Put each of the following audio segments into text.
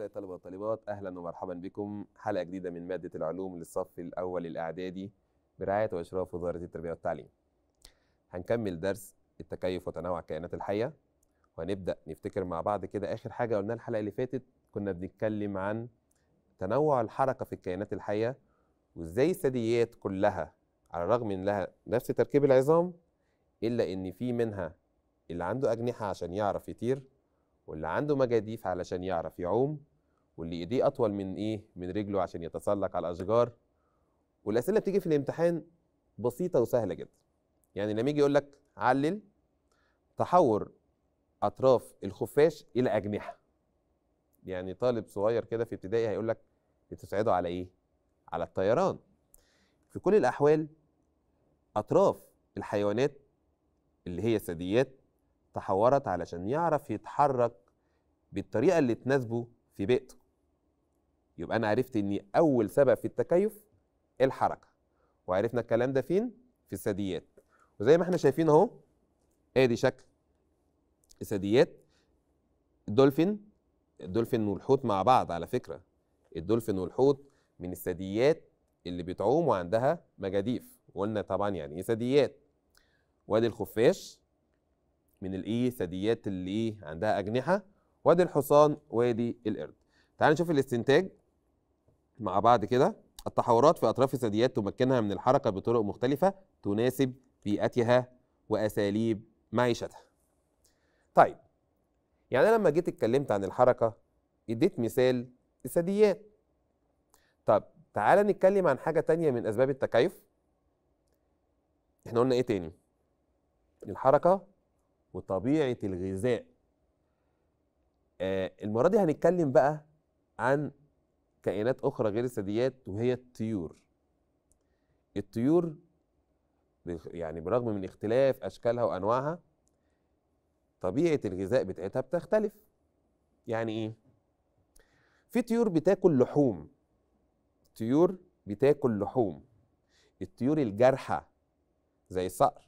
أعزائي الطلبة والطالبات أهلا ومرحبا بكم حلقة جديدة من مادة العلوم للصف الأول الإعدادي برعاية وإشراف وزارة التربية والتعليم. هنكمل درس التكيف وتنوع الكائنات الحية وهنبدأ نفتكر مع بعض كده آخر حاجة قلناها الحلقة اللي فاتت كنا بنتكلم عن تنوع الحركة في الكائنات الحية وإزاي الثدييات كلها على الرغم من لها نفس تركيب العظام إلا إن في منها اللي عنده أجنحة عشان يعرف يطير واللي عنده مجاديف علشان يعرف يعوم واللي ايديه اطول من ايه من رجله عشان يتسلق على الاشجار والاسئله بتيجي في الامتحان بسيطه وسهله جدا يعني لما يجي يقول لك علل تحور اطراف الخفاش الى اجنحه يعني طالب صغير كده في ابتدائي هيقول لك بتساعده على ايه على الطيران في كل الاحوال اطراف الحيوانات اللي هي الثدييات تحورت علشان يعرف يتحرك بالطريقه اللي تناسبه في بيئته يبقى انا عرفت ان اول سبب في التكيف الحركه وعرفنا الكلام ده فين في الثدييات وزي ما احنا شايفين اهو ادي شكل الثدييات الدولفين الدولفين والحوت مع بعض على فكره الدولفين والحوت من الثدييات اللي بتعوم وعندها مجاديف وقلنا طبعا يعني ايه ثدييات وادي الخفاش من الايه ثدييات اللي إيه؟ عندها اجنحه وادي الحصان وادي القرد تعال نشوف الاستنتاج مع بعض كده التحورات في أطراف الثدييات تمكنها من الحركة بطرق مختلفة تناسب بيئتها وأساليب معيشتها طيب يعني أنا لما جيت اتكلمت عن الحركة اديت مثال الثدييات طب تعالى نتكلم عن حاجة تانية من أسباب التكيف احنا قلنا ايه تاني الحركة وطبيعة الغذاء آه المرة دي هنتكلم بقى عن كائنات اخرى غير الثدييات وهي الطيور الطيور يعني برغم من اختلاف اشكالها وانواعها طبيعه الغذاء بتاعتها بتختلف يعني ايه في طيور بتاكل لحوم طيور بتاكل لحوم الطيور الجارحه زي الصقر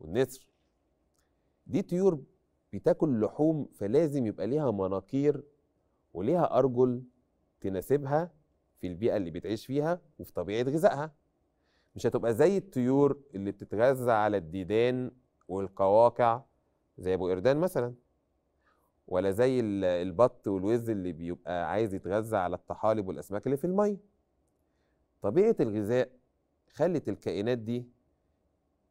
والنسر دي طيور بتاكل لحوم فلازم يبقى ليها مناقير وليها ارجل تناسبها في البيئه اللي بتعيش فيها وفي طبيعه غذائها مش هتبقى زي الطيور اللي بتتغذى على الديدان والقواقع زي ابو قردان مثلا ولا زي البط والوز اللي بيبقى عايز يتغذى على الطحالب والاسماك اللي في الميه طبيعه الغذاء خلت الكائنات دي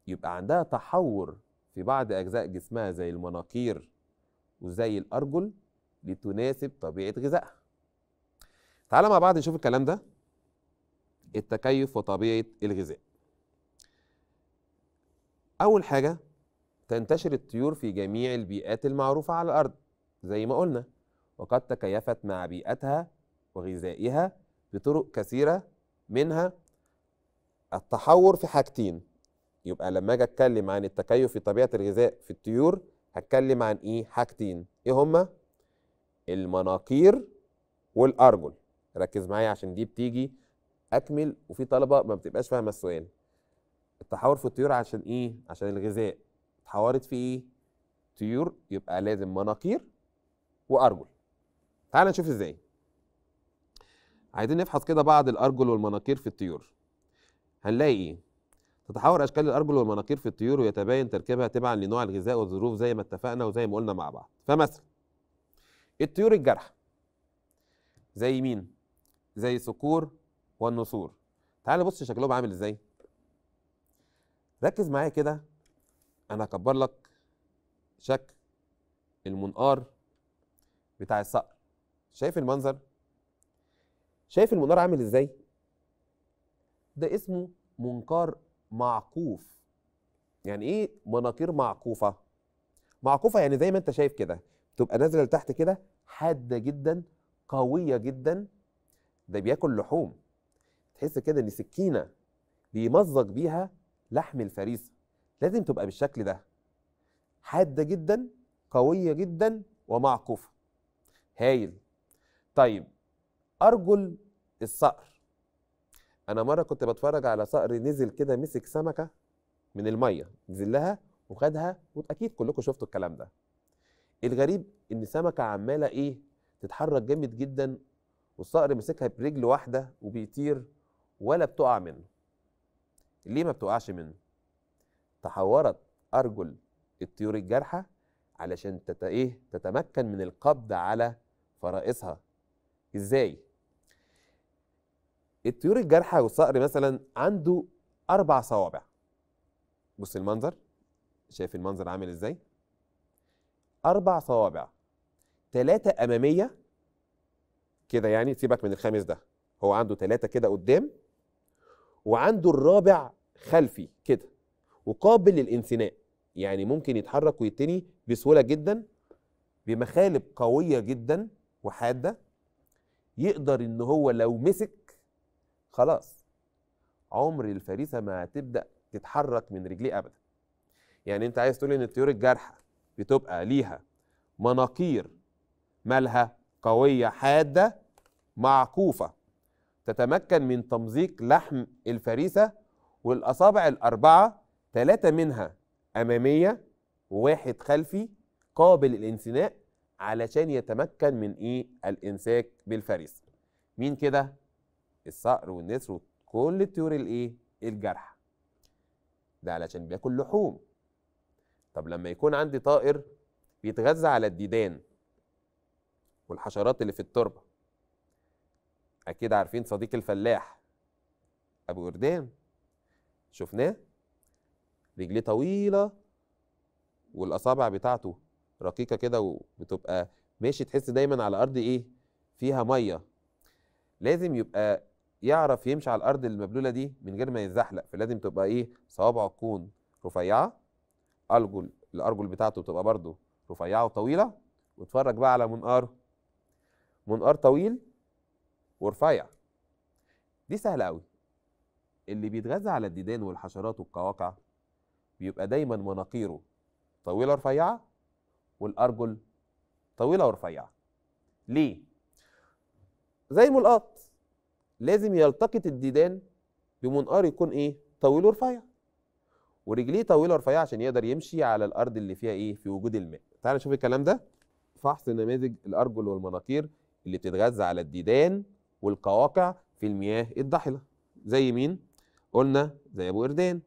يبقى عندها تحور في بعض اجزاء جسمها زي المناقير وزي الارجل لتناسب طبيعه غذائها تعالى مع بعض نشوف الكلام ده التكيف وطبيعة الغذاء أول حاجة تنتشر الطيور في جميع البيئات المعروفة على الأرض زي ما قلنا وقد تكيفت مع بيئتها وغذائها بطرق كثيرة منها التحور في حاجتين يبقى لما أجي أتكلم عن التكيف في طبيعة الغذاء في الطيور هتكلم عن إيه حاجتين إيه هما المناقير والأرجل ركز معايا عشان دي بتيجي اكمل وفي طلبه ما بتبقاش فاهمه السؤال التحاور في الطيور عشان ايه عشان الغذاء اتحورت في ايه طيور يبقى لازم مناقير وارجل تعال نشوف ازاي عايزين نفحص كده بعض الارجل والمناقير في الطيور هنلاقي ايه تتحور اشكال الارجل والمناقير في الطيور ويتباين تركيبها تبعا لنوع الغذاء والظروف زي ما اتفقنا وزي ما قلنا مع بعض فمثلا الطيور الجارحه زي مين زي الذكور والنسور تعال بص شكلهم عامل ازاي ركز معايا كده انا هكبر لك شكل المنقار بتاع الصقر شايف المنظر شايف المنقار عامل ازاي ده اسمه منقار معقوف يعني ايه مناقير معقوفه معقوفه يعني زي ما انت شايف كده تبقى نازله لتحت كده حاده جدا قويه جدا ده بياكل لحوم تحس كده ان سكينه بيمزق بيها لحم الفريسه لازم تبقى بالشكل ده حاده جدا قويه جدا ومعقوفه هايل طيب ارجل الصقر انا مره كنت بتفرج على صقر نزل كده مسك سمكه من الميه نزل لها وخدها واكيد كلكم شفتوا الكلام ده الغريب ان سمكه عماله ايه تتحرك جامد جدا والصقر مسكها برجل واحده وبيطير ولا بتقع منه ليه ما بتقعش منه تحورت ارجل الطيور الجارحه علشان تت... ايه تتمكن من القبض على فرائسها ازاي الطيور الجارحه والصقر مثلا عنده اربع صوابع بص المنظر شايف المنظر عامل ازاي اربع صوابع ثلاثه اماميه كده يعني سيبك من الخامس ده هو عنده ثلاثة كده قدام وعنده الرابع خلفي كده وقابل للانثناء يعني ممكن يتحرك ويتني بسهولة جدا بمخالب قوية جدا وحادة يقدر ان هو لو مسك خلاص عمر الفريسة ما هتبدأ تتحرك من رجليه أبدا يعني انت عايز تقول ان الطيور الجارحة بتبقى ليها مناقير مالها قوية حادة معقوفه تتمكن من تمزيق لحم الفريسة والأصابع الأربعة ثلاثة منها أمامية وواحد خلفي قابل الانثناء علشان يتمكن من إيه الإمساك بالفريسة مين كده؟ الصقر والنسر وكل الطيور الإيه؟ الجارحة ده علشان بياكل لحوم طب لما يكون عندي طائر بيتغذى على الديدان والحشرات اللي في التربه اكيد عارفين صديق الفلاح ابو وردان شفناه رجليه طويله والاصابع بتاعته رقيقه كده وبتبقى ماشي تحس دايما على ارض ايه فيها ميه لازم يبقى يعرف يمشي على الارض المبلوله دي من غير ما يتزحلق فلازم تبقى ايه صوابعه تكون رفيعه ارجل الارجل بتاعته تبقى برضه رفيعه وطويله واتفرج بقى على منقاره منقار طويل ورفيع دي سهلة أوي اللي بيتغذى على الديدان والحشرات والقواقع بيبقى دايما مناقيره طويلة رفيعة والأرجل طويلة ورفيعة ليه؟ زي الملقاط لازم يلتقط الديدان بمنقار يكون ايه؟ طويل ورفيع ورجليه طويلة ورفيعة عشان يقدر يمشي على الأرض اللي فيها ايه؟ في وجود الماء تعال نشوف الكلام ده فحص نماذج الأرجل والمناقير اللي بتتغذى على الديدان والقواقع في المياه الضحله زي مين قلنا زي ابو اردان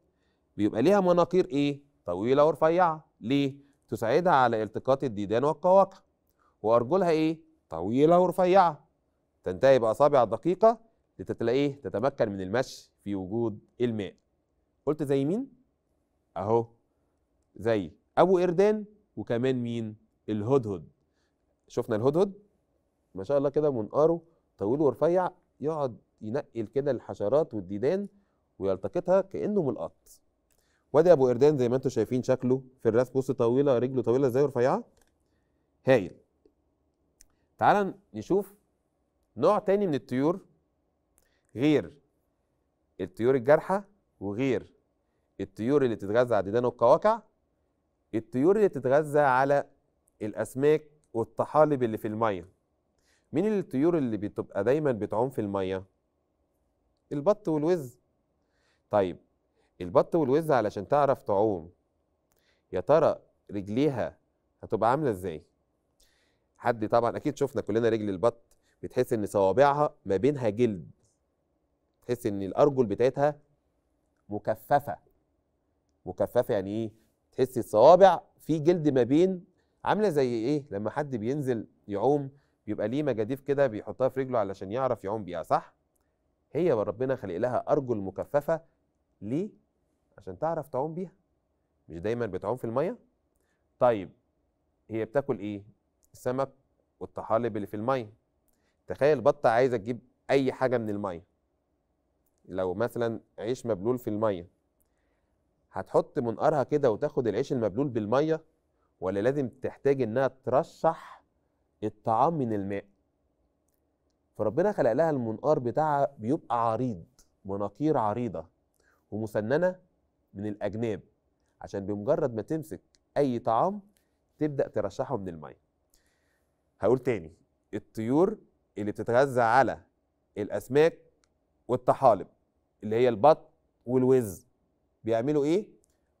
بيبقى ليها مناقير ايه طويله ورفيعه ليه تساعدها على التقاط الديدان والقواقع وارجلها ايه طويله ورفيعه تنتهي باصابع دقيقه لتتلاقيه تتمكن من المشي في وجود الماء قلت زي مين اهو زي ابو اردان وكمان مين الهدهد شفنا الهدهد ما شاء الله كده منقاره طويل ورفيع يقعد ينقل كده الحشرات والديدان ويلتقطها كانه ملقط وادي ابو قردان زي ما انتم شايفين شكله في الراس بص طويله رجله طويله ازاي ورفيعه هايل تعال نشوف نوع تاني من الطيور غير الطيور الجارحه وغير الطيور اللي بتتغذى على الديدان والقواقع الطيور اللي بتتغذى على الاسماك والطحالب اللي في الميه مين الطيور اللي بتبقى دايما بتعوم في الميه البط والوز طيب البط والوز علشان تعرف تعوم يا ترى رجليها هتبقى عامله ازاي حد طبعا اكيد شفنا كلنا رجل البط بتحس ان صوابعها ما بينها جلد تحس ان الارجل بتاعتها مكففه مكففه يعني ايه تحس الصوابع في جلد ما بين عامله زي ايه لما حد بينزل يعوم بيبقى ليه مجاديف كده بيحطها في رجله علشان يعرف يعوم بيها صح هي ربنا خلق لها ارجل مكففه ليه عشان تعرف تعوم بيها مش دايما بتعوم في الميه طيب هي بتاكل ايه السمك والطحالب اللي في الميه تخيل بطه عايزه تجيب اي حاجه من الميه لو مثلا عيش مبلول في الميه هتحط منقارها كده وتاخد العيش المبلول بالميه ولا لازم تحتاج انها ترشح الطعام من الماء فربنا خلق لها المنقار بتاعها بيبقى عريض مناقير عريضة ومسننة من الأجناب عشان بمجرد ما تمسك أي طعام تبدأ ترشحه من الماء هقول تاني الطيور اللي بتتغذى على الأسماك والطحالب اللي هي البط والوز بيعملوا إيه؟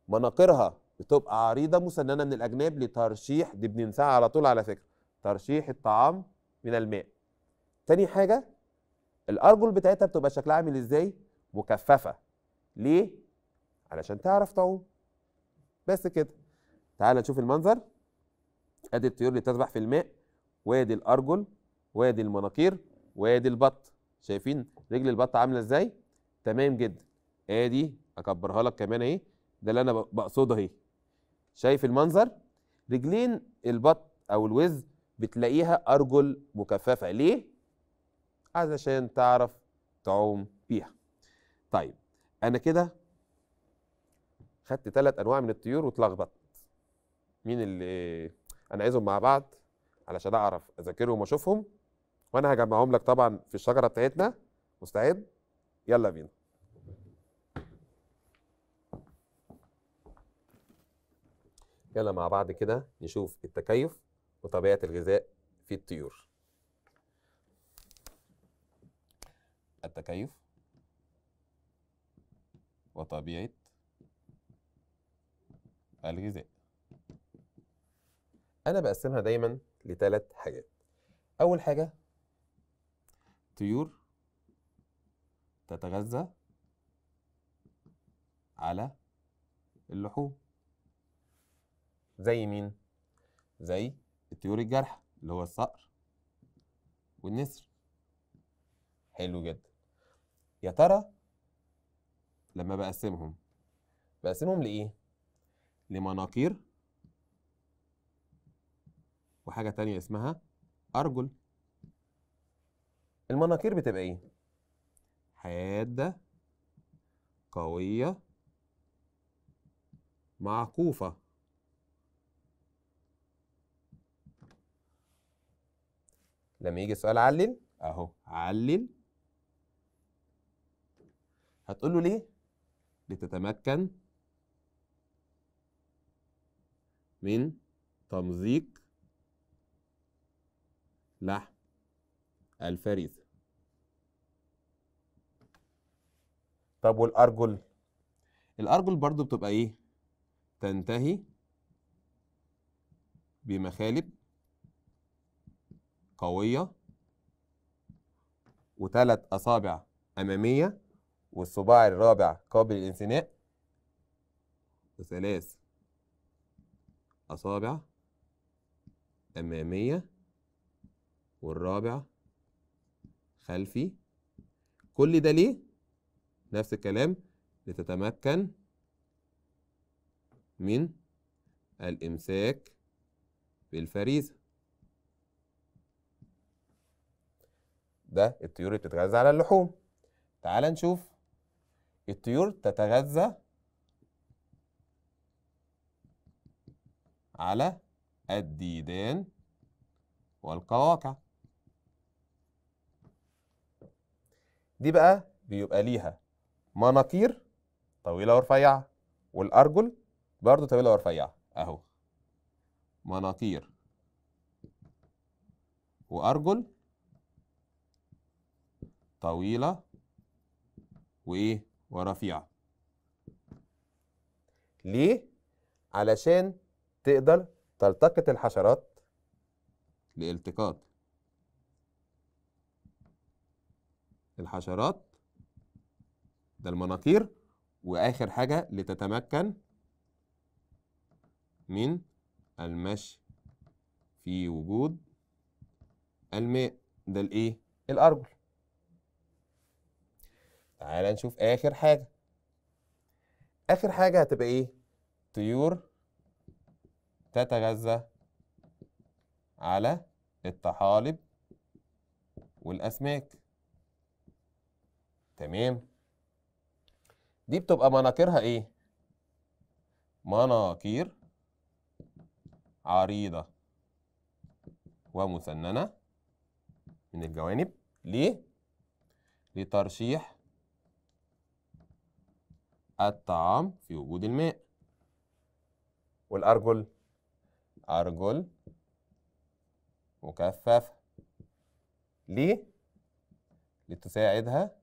مناقيرها بتبقى عريضة مسننة من الأجناب لترشيح دي بننساها على طول على فكرة ترشيح الطعام من الماء تاني حاجه الارجل بتاعتها بتبقى شكلها عامل ازاي مكففه ليه علشان تعرف تعوم بس كده تعال نشوف المنظر ادي الطيور اللي تذبح في الماء وادي الارجل وادي المناقير وادي البط شايفين رجل البط عامله ازاي تمام جدا ادي اكبرها لك كمان اهي ده اللي انا بقصده اهي شايف المنظر رجلين البط او الوز بتلاقيها أرجل مكففة ليه؟ علشان تعرف تعوم بيها طيب أنا كده خدت ثلاث أنواع من الطيور واتلخبطت مين اللي أنا عايزهم مع بعض علشان أعرف أذاكرهم وأشوفهم وأنا هجمعهم لك طبعا في الشجرة بتاعتنا مستعد؟ يلا بينا يلا مع بعض كده نشوف التكيف وطبيعة الغذاء في الطيور التكيف وطبيعة الغذاء أنا بقسمها دايما لثلاث حاجات أول حاجة طيور تتغذى على اللحوم زي مين؟ زي الطيور الجارحة اللي هو الصقر والنسر حلو جدا يا ترى لما بقسمهم بقسمهم لإيه؟ لمناقير وحاجة تانية اسمها أرجل المناقير بتبقى إيه؟ حادة قوية معقوفة لما يجي سؤال علل اهو علل هتقول له ليه لتتمكن من تمزيق لحم الفريسه طب والارجل الارجل برضو بتبقى ايه تنتهي بمخالب قوية وثلاث أصابع أمامية والصباع الرابع قابل للانثناء وثلاث أصابع أمامية والرابع خلفي كل ده ليه؟ نفس الكلام لتتمكن من الإمساك بالفريسة ده الطيور اللي بتتغذى على اللحوم تعال نشوف الطيور تتغذى على الديدان والقواقع دي بقى بيبقى ليها مناطير طويلة ورفيعة والأرجل برضو طويلة ورفيعة أهو مناطير وأرجل طويلة وإيه ورفيعة ليه؟ علشان تقدر تلتقط الحشرات لالتقاط الحشرات ده المناطير واخر حاجه لتتمكن من المشي في وجود الماء ده الايه الارجل تعال نشوف اخر حاجه اخر حاجه هتبقى ايه طيور تتغذى على الطحالب والاسماك تمام دي بتبقى مناكيرها ايه مناكير عريضه ومسننه من الجوانب ليه لترشيح الطعام في وجود الماء والأرجل أرجل مكثفة ليه؟ لتساعدها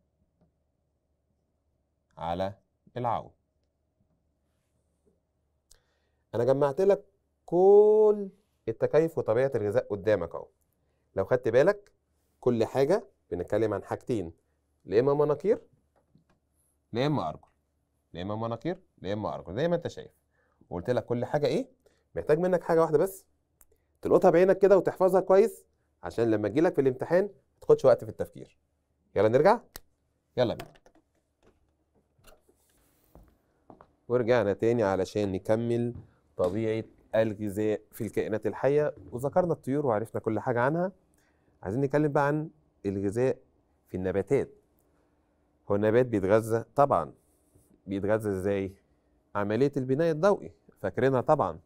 على العود أنا جمعت لك كل التكيف وطبيعة الغذاء قدامك أهو لو خدت بالك كل حاجة بنتكلم عن حاجتين لا إما مناقير لا إما أرجل لا اما مناقير لا اما ارجل زي ما انت شايف وقلت لك كل حاجه ايه محتاج منك حاجه واحده بس تلقطها بعينك كده وتحفظها كويس عشان لما تجيلك في الامتحان ما تاخدش وقت في التفكير يلا نرجع يلا بينا ورجعنا تاني علشان نكمل طبيعه الغذاء في الكائنات الحيه وذكرنا الطيور وعرفنا كل حاجه عنها عايزين نتكلم بقى عن الغذاء في النباتات هو النبات بيتغذى طبعا بيتغذى ازاي؟ عملية البناء الضوئي فاكرينها طبعا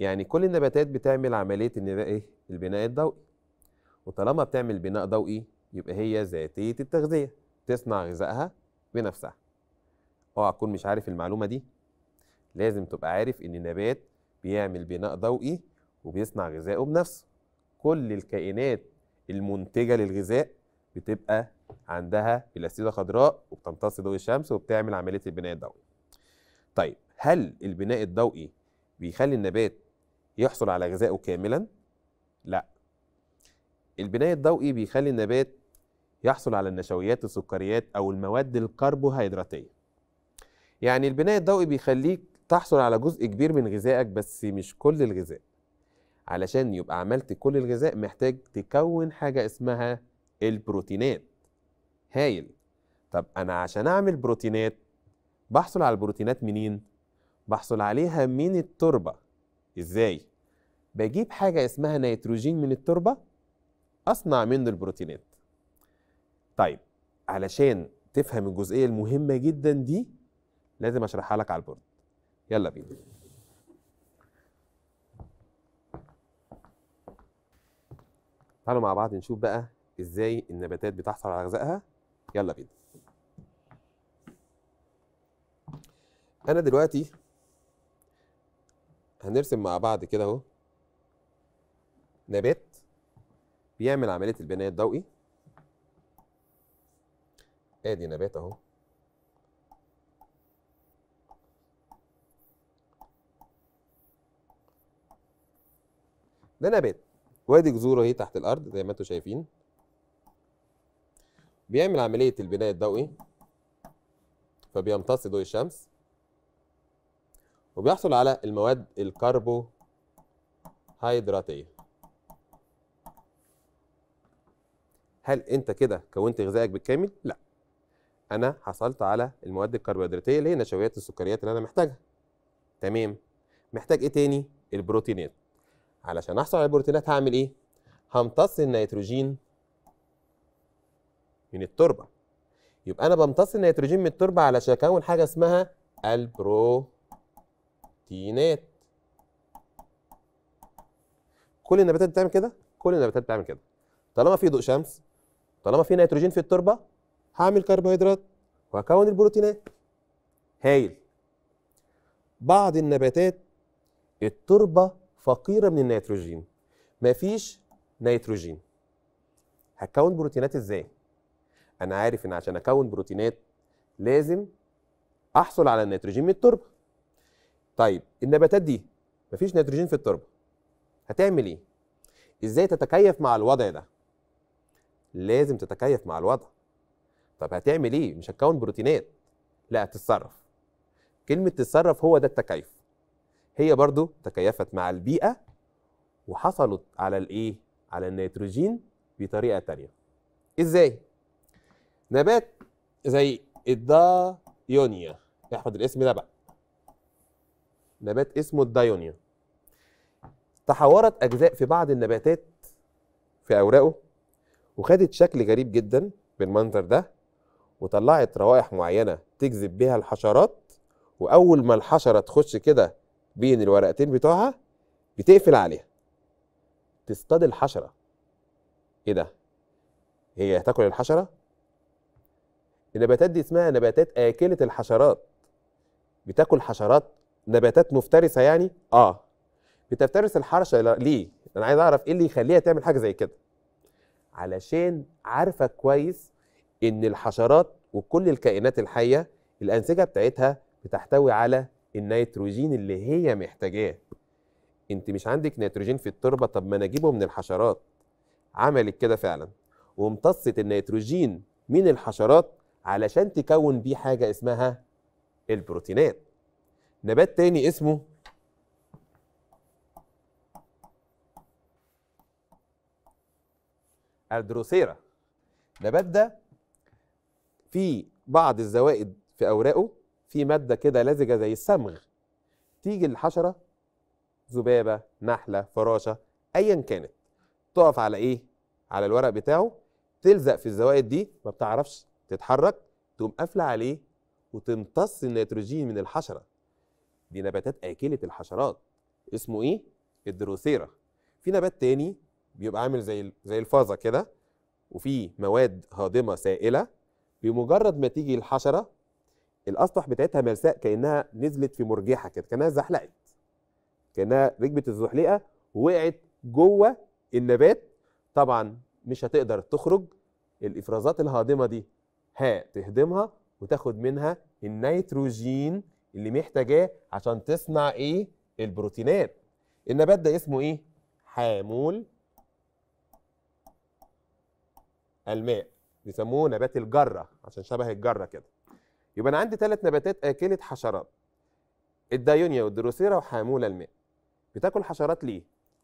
يعني كل النباتات بتعمل عملية ايه؟ البناء الضوئي وطالما بتعمل بناء ضوئي يبقى هي ذاتية التغذية تصنع غذائها بنفسها اوعى تكون مش عارف المعلومة دي لازم تبقى عارف ان النبات بيعمل بناء ضوئي وبيصنع غذائه بنفسه كل الكائنات المنتجة للغذاء بتبقى عندها بلاستيدة خضراء وبتمتص ضوء الشمس وبتعمل عملية البناء الضوئي. طيب هل البناء الضوئي بيخلي النبات يحصل على غذائه كاملا؟ لا. البناء الضوئي بيخلي النبات يحصل على النشويات السكريات أو المواد الكربوهيدراتية. يعني البناء الضوئي بيخليك تحصل على جزء كبير من غذائك بس مش كل الغذاء. علشان يبقى عملت كل الغذاء محتاج تكون حاجة اسمها البروتينات هايل طب انا عشان اعمل بروتينات بحصل على البروتينات منين بحصل عليها من التربه ازاي بجيب حاجه اسمها نيتروجين من التربه اصنع منه البروتينات طيب علشان تفهم الجزئيه المهمه جدا دي لازم اشرحها لك على البورد يلا بينا تعالوا مع بعض نشوف بقى ازاي النباتات بتحصل على غذائها يلا بينا انا دلوقتي هنرسم مع بعض كده اهو نبات بيعمل عمليه البناء الضوئي ادي نبات اهو ده نبات وادي جذوره اهي تحت الارض زي ما انتم شايفين بيعمل عملية البناء الضوئي فبيمتص ضوء الشمس وبيحصل على المواد الكربوهيدراتية هل انت كده كونت غذائك بالكامل؟ لا انا حصلت على المواد الكربوهيدراتية اللي هي نشويات السكريات اللي انا محتاجها تمام محتاج ايه تاني؟ البروتينات علشان احصل على البروتينات هعمل ايه؟ همتص النيتروجين من التربه يبقى انا بمتص النيتروجين من التربه علشان اكون حاجه اسمها البروتينات كل النباتات بتعمل كده كل النباتات بتعمل كده طالما في ضوء شمس طالما في نيتروجين في التربه هعمل كربوهيدرات وهكون البروتينات هايل بعض النباتات التربه فقيره من النيتروجين مفيش نيتروجين هتكون بروتينات ازاي انا عارف ان عشان اكون بروتينات لازم احصل على النيتروجين من التربه طيب النباتات دي مفيش نيتروجين في التربه هتعمل ايه ازاي تتكيف مع الوضع ده لازم تتكيف مع الوضع طب هتعمل ايه مش هتكون بروتينات لا هتتصرف كلمه تتصرف هو ده التكيف هي برضو تكيفت مع البيئه وحصلت على الايه على النيتروجين بطريقه تانية ازاي نبات زي الدايونيا احفظ الاسم ده بقى نبات اسمه الدايونيا تحورت اجزاء في بعض النباتات في اوراقه وخدت شكل غريب جدا بالمنظر ده وطلعت روائح معينه تجذب بيها الحشرات واول ما الحشره تخش كده بين الورقتين بتوعها بتقفل عليها تصطاد الحشره ايه ده هي هتاكل الحشره النباتات دي اسمها نباتات اكله الحشرات بتاكل حشرات نباتات مفترسه يعني اه بتفترس الحرشه ليه انا عايز اعرف ايه اللي يخليها تعمل حاجه زي كده علشان عارفه كويس ان الحشرات وكل الكائنات الحيه الانسجه بتاعتها بتحتوي على النيتروجين اللي هي محتاجاه انت مش عندك نيتروجين في التربه طب ما انا اجيبه من الحشرات عملت كده فعلا وامتصت النيتروجين من الحشرات علشان تكون بيه حاجة اسمها البروتينات نبات تاني اسمه الدروسيرا النبات ده في بعض الزوائد في أوراقه في مادة كده لزجة زي الصمغ تيجي الحشرة ذبابة نحلة فراشة أيا كانت تقف على إيه؟ على الورق بتاعه تلزق في الزوائد دي ما بتعرفش تتحرك تقوم قافله عليه وتمتص النيتروجين من الحشره دي نباتات اكله الحشرات اسمه ايه الدروسيرا في نبات تاني بيبقى عامل زي زي الفازه كده وفي مواد هاضمه سائله بمجرد ما تيجي الحشره الاسطح بتاعتها ملساء كانها نزلت في مرجحه كده كانها زحلقت كانها ركبت الزحلقه ووقعت جوه النبات طبعا مش هتقدر تخرج الافرازات الهاضمه دي هاء تهضمها وتاخد منها النيتروجين اللي محتاجاه عشان تصنع ايه البروتينات النبات ده اسمه ايه حامول الماء بيسموه نبات الجره عشان شبه الجره كده يبقى انا عندي ثلاث نباتات اكله حشرات الدايونيا والدروسيرا وحامول الماء بتاكل حشرات ليه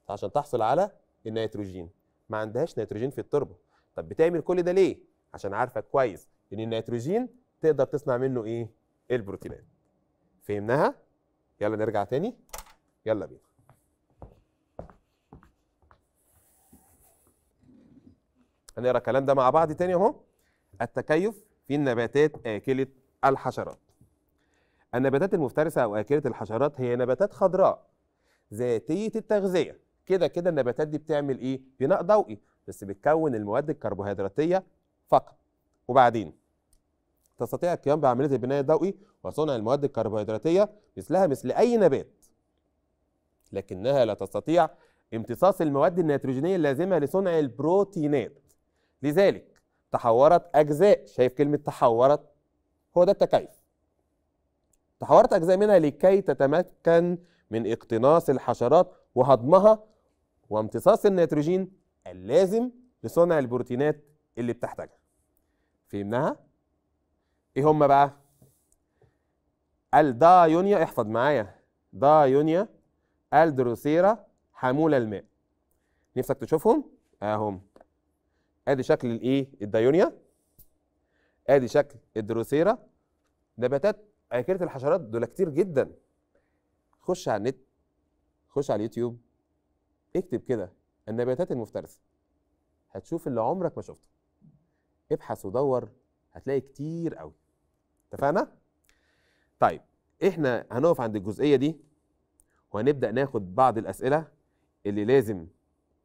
عشان تحصل على النيتروجين ما عندهاش نيتروجين في التربه طب بتعمل كل ده ليه عشان عارفه كويس ان النيتروجين تقدر تصنع منه ايه البروتينات فهمناها يلا نرجع تاني يلا بينا هنقرا الكلام ده مع بعض تاني اهو التكيف في النباتات آكلة الحشرات النباتات المفترسة أو آكلة الحشرات هي نباتات خضراء ذاتية التغذية كده كده النباتات دي بتعمل إيه؟ بناء ضوئي بس بتكون المواد الكربوهيدراتية فقط وبعدين تستطيع القيام بعملية البناء الضوئي وصنع المواد الكربوهيدراتية مثلها مثل أي نبات لكنها لا تستطيع امتصاص المواد النيتروجينية اللازمة لصنع البروتينات لذلك تحورت أجزاء شايف كلمة تحورت هو ده التكيف تحورت أجزاء منها لكي تتمكن من اقتناص الحشرات وهضمها وامتصاص النيتروجين اللازم لصنع البروتينات اللي بتحتاجها فهمناها؟ ايه هم بقى الدايونيا احفظ معايا دايونيا الدروسيرا حمول الماء نفسك تشوفهم اهم ادي شكل الايه الدايونيا ادي شكل الدروسيرا نباتات عكيره الحشرات دول كتير جدا خش على النت خش على اليوتيوب اكتب كده النباتات المفترسه هتشوف اللي عمرك ما شفته ابحث ودور هتلاقي كتير قوي اتفقنا طيب احنا هنقف عند الجزئيه دي وهنبدا ناخد بعض الاسئله اللي لازم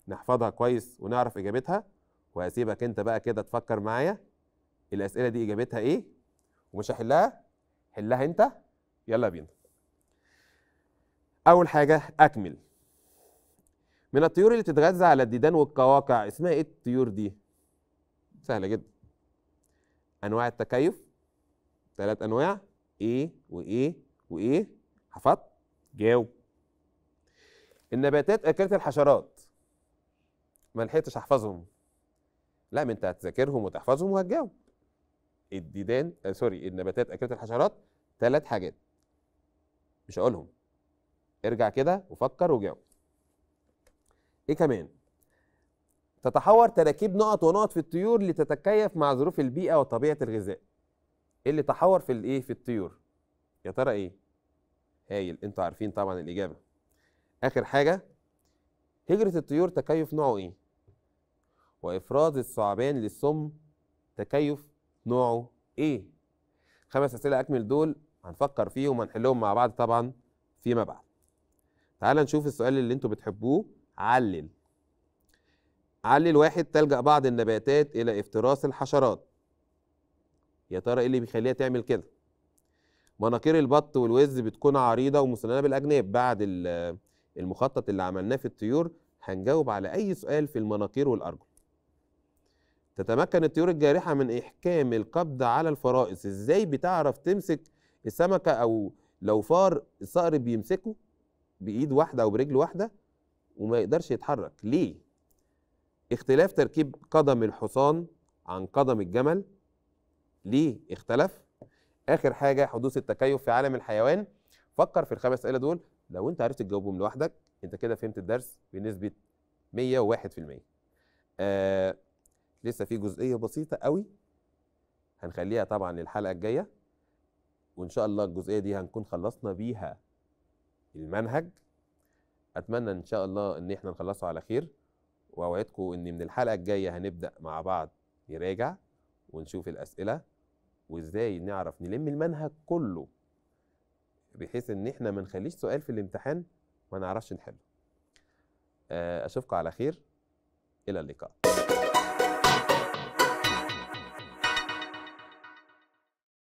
نحفظها كويس ونعرف اجابتها وهسيبك انت بقى كده تفكر معايا الاسئله دي اجابتها ايه ومش هحلها حلها انت يلا بينا اول حاجه اكمل من الطيور اللي تتغذى على الديدان والقواقع اسمها ايه الطيور دي سهله جدا انواع التكيف ثلاث انواع ايه وايه وايه حفظت جاوب النباتات اكلت الحشرات ما لحقتش احفظهم لا ما انت هتذاكرهم وتحفظهم وهتجاوب الديدان آه سوري النباتات اكلت الحشرات ثلاث حاجات مش هقولهم ارجع كده وفكر وجاوب ايه كمان تتحور تراكيب نقط ونقط في الطيور لتتكيف مع ظروف البيئه وطبيعه الغذاء اللي تحور في الايه في الطيور يا ترى ايه هايل انتوا عارفين طبعا الاجابه اخر حاجه هجره الطيور تكيف نوعه ايه وافراز الثعبان للسم تكيف نوعه ايه خمس اسئله اكمل دول هنفكر فيهم وهنحلهم مع بعض طبعا فيما بعد تعال نشوف السؤال اللي انتوا بتحبوه علل علل واحد تلجأ بعض النباتات إلى افتراس الحشرات يا ترى ايه اللي بيخليها تعمل كده مناقير البط والوز بتكون عريضه ومسننه بالاجناب بعد المخطط اللي عملناه في الطيور هنجاوب على اي سؤال في المناقير والارجل تتمكن الطيور الجارحه من احكام القبض على الفرائس ازاي بتعرف تمسك السمكه او لو فار الصقر بيمسكه بايد واحده او برجل واحده وما يقدرش يتحرك ليه اختلاف تركيب قدم الحصان عن قدم الجمل ليه اختلف اخر حاجه حدوث التكيف في عالم الحيوان فكر في الخمس اسئله دول لو انت عرفت تجاوبهم لوحدك انت كده فهمت الدرس بنسبه 101% آه لسه في جزئيه بسيطه قوي هنخليها طبعا للحلقه الجايه وان شاء الله الجزئيه دي هنكون خلصنا بيها المنهج اتمنى ان شاء الله ان احنا نخلصه على خير واوعدكم ان من الحلقه الجايه هنبدا مع بعض نراجع ونشوف الاسئله وازاي نعرف نلم المنهج كله بحيث ان احنا ما نخليش سؤال في الامتحان ما نعرفش نحله آه، اشوفكم على خير الى اللقاء